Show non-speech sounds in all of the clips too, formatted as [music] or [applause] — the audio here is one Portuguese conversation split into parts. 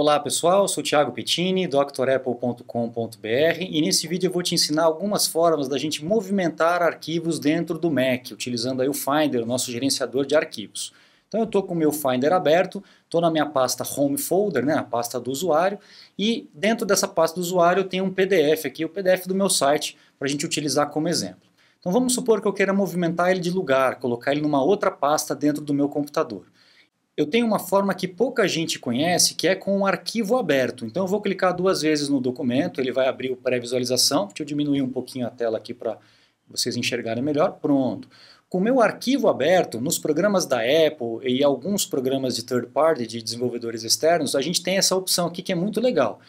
Olá pessoal, sou Thiago Pettini, drapple.com.br e nesse vídeo eu vou te ensinar algumas formas da gente movimentar arquivos dentro do Mac, utilizando aí o Finder, o nosso gerenciador de arquivos. Então eu estou com o meu Finder aberto, estou na minha pasta Home Folder, né, a pasta do usuário, e dentro dessa pasta do usuário eu tenho um PDF aqui, o PDF do meu site, para a gente utilizar como exemplo. Então vamos supor que eu queira movimentar ele de lugar, colocar ele numa outra pasta dentro do meu computador eu tenho uma forma que pouca gente conhece, que é com um arquivo aberto. Então eu vou clicar duas vezes no documento, ele vai abrir o pré-visualização. Deixa eu diminuir um pouquinho a tela aqui para vocês enxergarem melhor. Pronto. Com o meu arquivo aberto, nos programas da Apple e alguns programas de third party, de desenvolvedores externos, a gente tem essa opção aqui que é muito legal.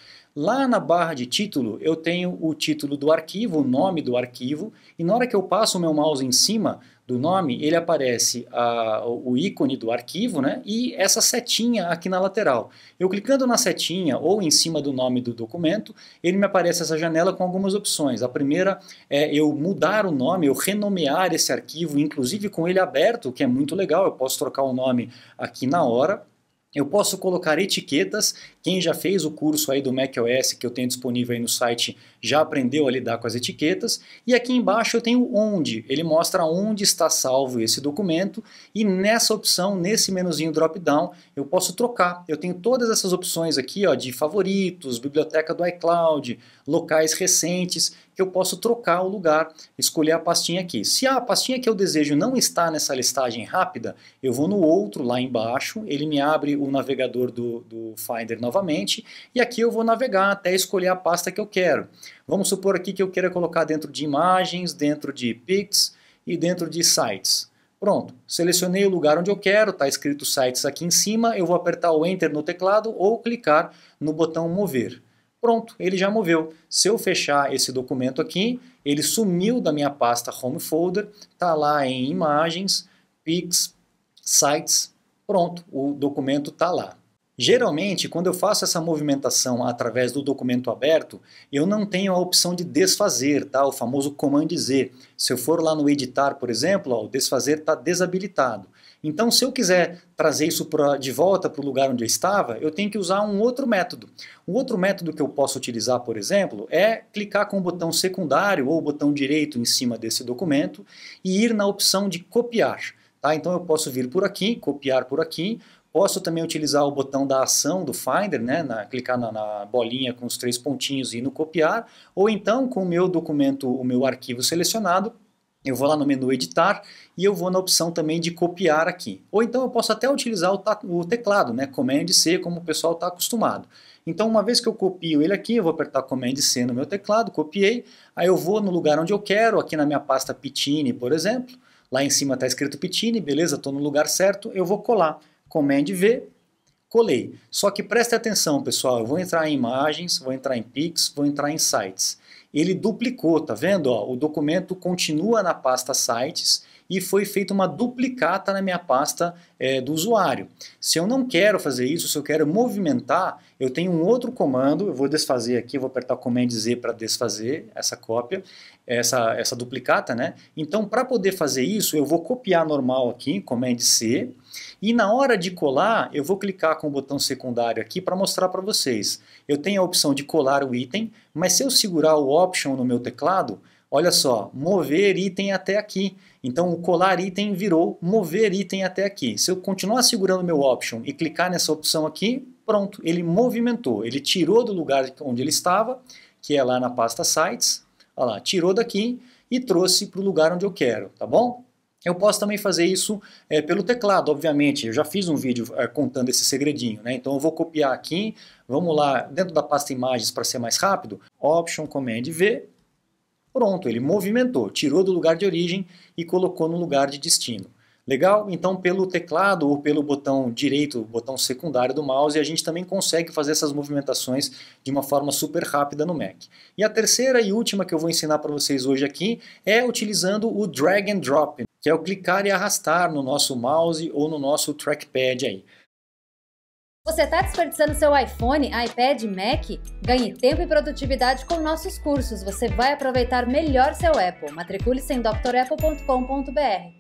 Lá na barra de título, eu tenho o título do arquivo, o nome do arquivo, e na hora que eu passo o meu mouse em cima do nome, ele aparece a, o ícone do arquivo né, e essa setinha aqui na lateral. Eu clicando na setinha ou em cima do nome do documento, ele me aparece essa janela com algumas opções. A primeira é eu mudar o nome, eu renomear esse arquivo, inclusive com ele aberto, o que é muito legal, eu posso trocar o nome aqui na hora. Eu posso colocar etiquetas. Quem já fez o curso aí do macOS que eu tenho disponível aí no site já aprendeu a lidar com as etiquetas. E aqui embaixo eu tenho onde. Ele mostra onde está salvo esse documento. E nessa opção, nesse menuzinho drop-down, eu posso trocar. Eu tenho todas essas opções aqui ó, de favoritos, biblioteca do iCloud, locais recentes eu posso trocar o lugar, escolher a pastinha aqui. Se a pastinha que eu desejo não está nessa listagem rápida, eu vou no outro lá embaixo, ele me abre o navegador do, do Finder novamente, e aqui eu vou navegar até escolher a pasta que eu quero. Vamos supor aqui que eu queira colocar dentro de imagens, dentro de pics e dentro de sites. Pronto, selecionei o lugar onde eu quero, está escrito sites aqui em cima, eu vou apertar o Enter no teclado ou clicar no botão mover pronto, ele já moveu. Se eu fechar esse documento aqui, ele sumiu da minha pasta Home Folder, está lá em Imagens, Pics, Sites, pronto, o documento está lá. Geralmente, quando eu faço essa movimentação através do documento aberto, eu não tenho a opção de desfazer, tá? o famoso comando Z. Se eu for lá no editar, por exemplo, ó, o desfazer está desabilitado. Então, se eu quiser trazer isso pra, de volta para o lugar onde eu estava, eu tenho que usar um outro método. Um outro método que eu posso utilizar, por exemplo, é clicar com o botão secundário ou o botão direito em cima desse documento e ir na opção de copiar. Tá? Então, eu posso vir por aqui, copiar por aqui, Posso também utilizar o botão da ação do Finder, né, na, clicar na, na, bolinha com os três pontinhos e ir no copiar, ou então com o meu documento, o meu arquivo selecionado, eu vou lá no menu editar e eu vou na opção também de copiar aqui. Ou então eu posso até utilizar o, teclado, né? Command C, como o pessoal está acostumado. Então uma vez que eu copio ele aqui, eu vou apertar Command C no meu teclado, copiei, aí eu vou no lugar onde eu quero, aqui na minha pasta Pitini, por exemplo, lá em cima está escrito Pitini, beleza, estou no lugar certo, eu vou colar Command V, colei. Só que preste atenção pessoal, eu vou entrar em imagens, vou entrar em pics, vou entrar em sites ele duplicou, tá vendo? Ó, o documento continua na pasta sites e foi feita uma duplicata na minha pasta é, do usuário. Se eu não quero fazer isso, se eu quero movimentar, eu tenho um outro comando, eu vou desfazer aqui, vou apertar o Command Z para desfazer essa cópia, essa, essa duplicata, né? Então, para poder fazer isso, eu vou copiar normal aqui, Command C, e na hora de colar, eu vou clicar com o botão secundário aqui para mostrar para vocês. Eu tenho a opção de colar o item, mas se eu segurar o Option no meu teclado, Olha só, mover item até aqui. Então o colar item virou mover item até aqui. Se eu continuar segurando meu option e clicar nessa opção aqui, pronto, ele movimentou, ele tirou do lugar onde ele estava, que é lá na pasta sites, olha lá, tirou daqui e trouxe para o lugar onde eu quero, tá bom? Eu posso também fazer isso é, pelo teclado, obviamente. Eu já fiz um vídeo é, contando esse segredinho, né? Então eu vou copiar aqui, vamos lá, dentro da pasta imagens para ser mais rápido, Option, Command V, Pronto, ele movimentou, tirou do lugar de origem e colocou no lugar de destino. Legal? Então, pelo teclado ou pelo botão direito, botão secundário do mouse, a gente também consegue fazer essas movimentações de uma forma super rápida no Mac. E a terceira e última que eu vou ensinar para vocês hoje aqui é utilizando o drag and drop, que é o clicar e arrastar no nosso mouse ou no nosso trackpad aí. Você está desperdiçando seu iPhone, iPad, Mac? Ganhe tempo e produtividade com nossos cursos. Você vai aproveitar melhor seu Apple. Matricule-se em drapple.com.br.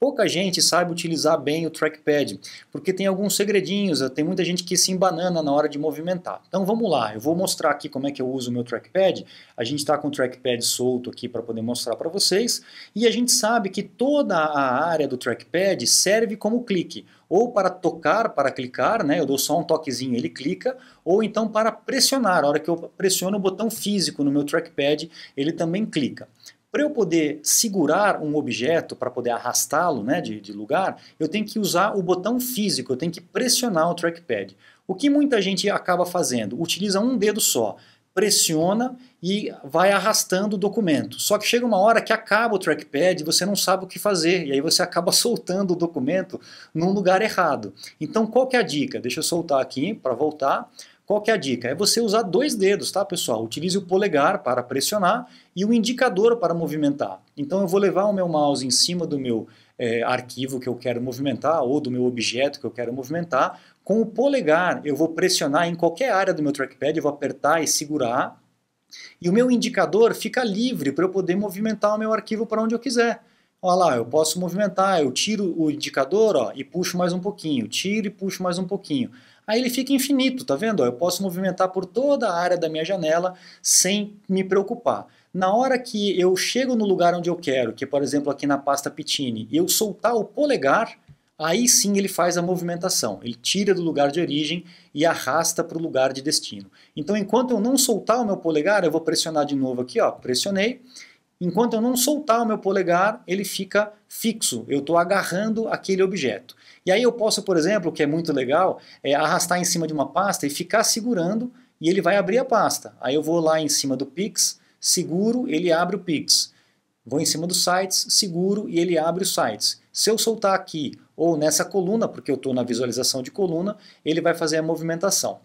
Pouca gente sabe utilizar bem o trackpad, porque tem alguns segredinhos, tem muita gente que se embanana na hora de movimentar. Então vamos lá, eu vou mostrar aqui como é que eu uso o meu trackpad. A gente está com o trackpad solto aqui para poder mostrar para vocês. E a gente sabe que toda a área do trackpad serve como clique, ou para tocar, para clicar, né? eu dou só um toquezinho ele clica, ou então para pressionar, a hora que eu pressiono o botão físico no meu trackpad, ele também clica. Para eu poder segurar um objeto, para poder arrastá-lo né, de, de lugar, eu tenho que usar o botão físico, eu tenho que pressionar o trackpad. O que muita gente acaba fazendo? Utiliza um dedo só, pressiona e vai arrastando o documento. Só que chega uma hora que acaba o trackpad, você não sabe o que fazer, e aí você acaba [laughs] soltando o documento num lugar errado. Então, qual que é a dica? Deixa eu soltar aqui para voltar. Qual que é a dica? É você usar dois dedos, tá, pessoal? Utilize o polegar para pressionar e o indicador para movimentar. Então eu vou levar o meu mouse em cima do meu é, arquivo que eu quero movimentar ou do meu objeto que eu quero movimentar. Com o polegar eu vou pressionar em qualquer área do meu trackpad, eu vou apertar e segurar. E o meu indicador fica livre para eu poder movimentar o meu arquivo para onde eu quiser. Olha lá, eu posso movimentar, eu tiro o indicador ó, e puxo mais um pouquinho, tiro e puxo mais um pouquinho. Aí ele fica infinito, tá vendo? eu posso movimentar por toda a área da minha janela sem me preocupar. Na hora que eu chego no lugar onde eu quero, que é, por exemplo aqui na pasta Pitini, e eu soltar o polegar, aí sim ele faz a movimentação. Ele tira do lugar de origem e arrasta para o lugar de destino. Então enquanto eu não soltar o meu polegar, eu vou pressionar de novo aqui, ó, pressionei, Enquanto eu não soltar o meu polegar, ele fica fixo, eu estou agarrando aquele objeto. E aí eu posso, por exemplo, que é muito legal, é arrastar em cima de uma pasta e ficar segurando e ele vai abrir a pasta. Aí eu vou lá em cima do Pix, seguro, ele abre o Pix. Vou em cima dos sites, seguro e ele abre os sites. Se eu soltar aqui ou nessa coluna, porque eu estou na visualização de coluna, ele vai fazer a movimentação.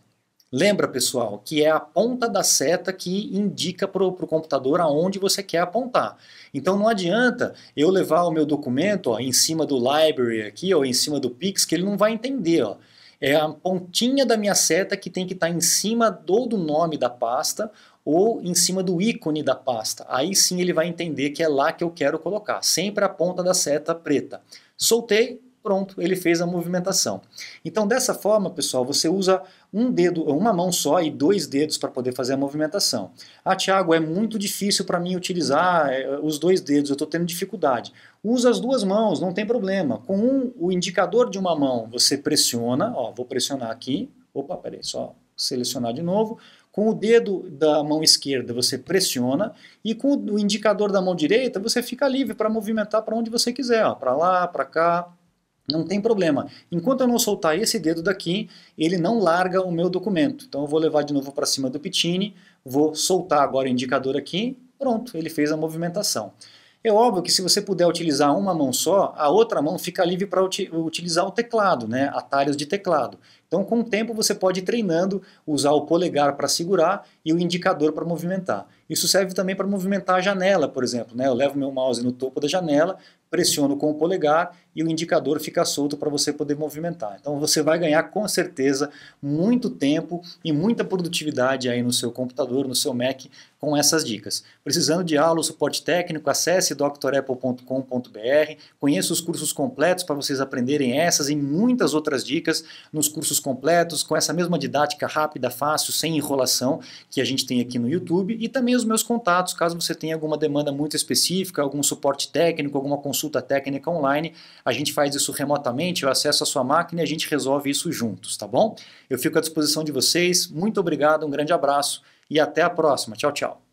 Lembra, pessoal, que é a ponta da seta que indica para o computador aonde você quer apontar. Então não adianta eu levar o meu documento ó, em cima do library aqui, ou em cima do Pix, que ele não vai entender. Ó. É a pontinha da minha seta que tem que estar tá em cima ou do nome da pasta ou em cima do ícone da pasta. Aí sim ele vai entender que é lá que eu quero colocar. Sempre a ponta da seta preta. Soltei, Pronto, ele fez a movimentação. Então, dessa forma, pessoal, você usa um dedo, uma mão só e dois dedos para poder fazer a movimentação. Ah, Tiago, é muito difícil para mim utilizar é, os dois dedos, eu estou tendo dificuldade. Usa as duas mãos, não tem problema. Com um, o indicador de uma mão, você pressiona, ó, vou pressionar aqui, opa, peraí, só selecionar de novo. Com o dedo da mão esquerda você pressiona e com o indicador da mão direita você fica livre para movimentar para onde você quiser, para lá, para cá, não tem problema. Enquanto eu não soltar esse dedo daqui, ele não larga o meu documento. Então eu vou levar de novo para cima do Pitine, vou soltar agora o indicador aqui, pronto, ele fez a movimentação. É óbvio que se você puder utilizar uma mão só, a outra mão fica livre para ut utilizar o teclado, né? atalhos de teclado. Então com o tempo você pode ir treinando, usar o polegar para segurar e o indicador para movimentar. Isso serve também para movimentar a janela, por exemplo. Né? Eu levo meu mouse no topo da janela, pressiono com o polegar e o indicador fica solto para você poder movimentar. Então você vai ganhar com certeza muito tempo e muita produtividade aí no seu computador, no seu Mac, com essas dicas. Precisando de aula ou suporte técnico, acesse drapple.com.br, conheça os cursos completos para vocês aprenderem essas e muitas outras dicas nos cursos completos, com essa mesma didática rápida, fácil, sem enrolação que a gente tem aqui no YouTube e também os meus contatos, caso você tenha alguma demanda muito específica, algum suporte técnico, alguma consulta técnica online, a gente faz isso remotamente, eu acesso a sua máquina e a gente resolve isso juntos, tá bom? Eu fico à disposição de vocês, muito obrigado, um grande abraço e até a próxima. Tchau, tchau.